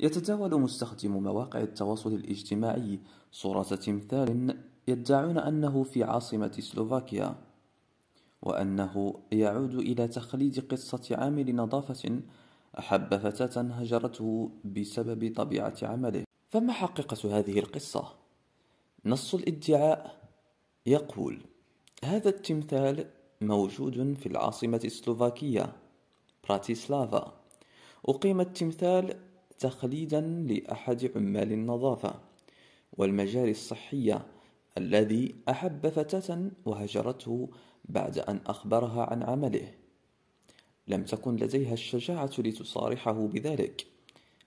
يتداول مستخدمو مواقع التواصل الاجتماعي صورة تمثال يدعون أنه في عاصمة سلوفاكيا وأنه يعود إلى تخليد قصة عامل نظافة أحب فتاة هجرته بسبب طبيعة عمله فما حقيقة هذه القصة؟ نص الادعاء يقول هذا التمثال موجود في العاصمة السلوفاكية براتيسلافا أقيم التمثال تقليدا لأحد عمال النظافة والمجال الصحية الذي أحب فتاة وهجرته بعد أن أخبرها عن عمله لم تكن لديها الشجاعة لتصارحه بذلك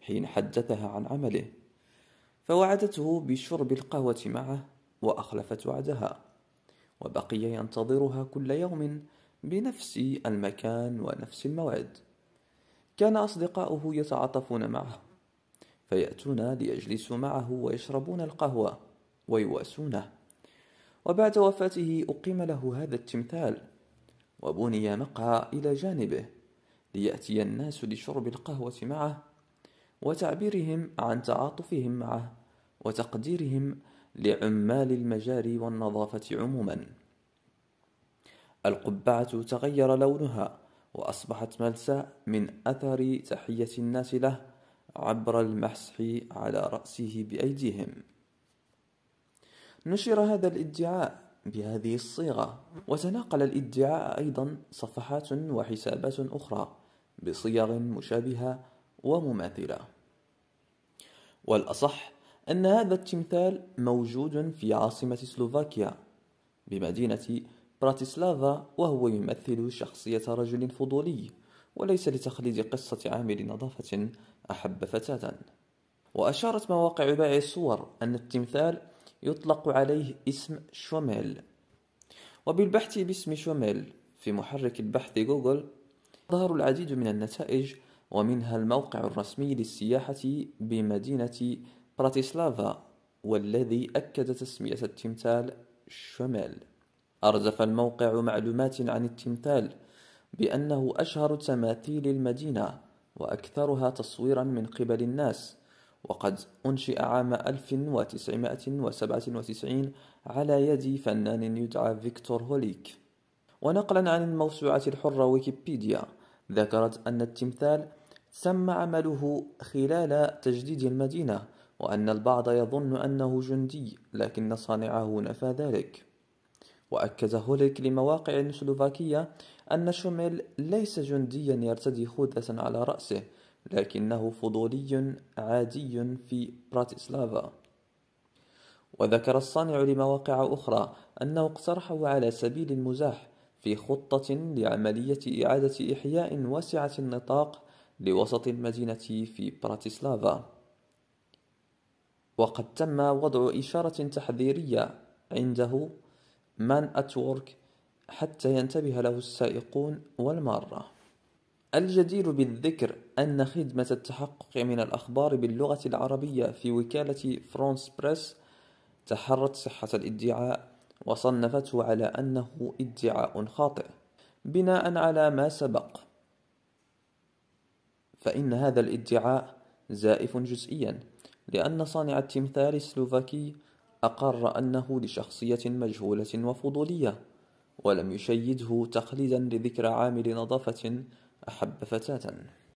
حين حدثها عن عمله فوعدته بشرب القهوة معه وأخلفت وعدها وبقي ينتظرها كل يوم بنفس المكان ونفس الموعد كان أصدقاؤه يتعاطفون معه فيأتون ليجلسوا معه ويشربون القهوة ويواسونه وبعد وفاته أقيم له هذا التمثال وبني مقهى إلى جانبه ليأتي الناس لشرب القهوة معه وتعبيرهم عن تعاطفهم معه وتقديرهم لعمال المجاري والنظافة عموما القبعة تغير لونها وأصبحت ملسى من أثر تحية الناس له عبر المسح على رأسه بأيديهم نشر هذا الادعاء بهذه الصيغة وتناقل الادعاء أيضا صفحات وحسابات أخرى بصيغ مشابهة ومماثلة والأصح أن هذا التمثال موجود في عاصمة سلوفاكيا بمدينة براتيسلافا وهو يمثل شخصية رجل فضولي وليس لتخليد قصة عامل نظافة أحب فتاة وأشارت مواقع بيع الصور أن التمثال يطلق عليه اسم شوميل وبالبحث باسم شوميل في محرك البحث جوجل ظهر العديد من النتائج ومنها الموقع الرسمي للسياحة بمدينة براتيسلافا والذي أكد تسمية التمثال شوميل أرزف الموقع معلومات عن التمثال بأنه أشهر تماثيل المدينة وأكثرها تصويرا من قبل الناس وقد أنشئ عام 1997 على يد فنان يدعى فيكتور هوليك ونقلا عن الموسوعة الحرة ويكيبيديا ذكرت أن التمثال تم عمله خلال تجديد المدينة وأن البعض يظن أنه جندي لكن صانعه نفى ذلك وأكد هوليك لمواقع سلوفاكية أن شوميل ليس جنديا يرتدي خوذة على رأسه لكنه فضولي عادي في براتسلافا وذكر الصانع لمواقع أخرى أنه اقترحه على سبيل المزاح في خطة لعملية إعادة إحياء واسعة النطاق لوسط المدينة في براتسلافا وقد تم وضع إشارة تحذيرية عنده مان أتورك حتى ينتبه له السائقون والمارة الجدير بالذكر أن خدمة التحقق من الأخبار باللغة العربية في وكالة فرانس بريس تحرت صحة الادعاء وصنفته على أنه ادعاء خاطئ بناء على ما سبق فإن هذا الادعاء زائف جزئيا لأن صانع التمثال السلوفاكي أقر أنه لشخصية مجهولة وفضولية ولم يشيده تقليدا لذكر عامل نظافة أحب فتاة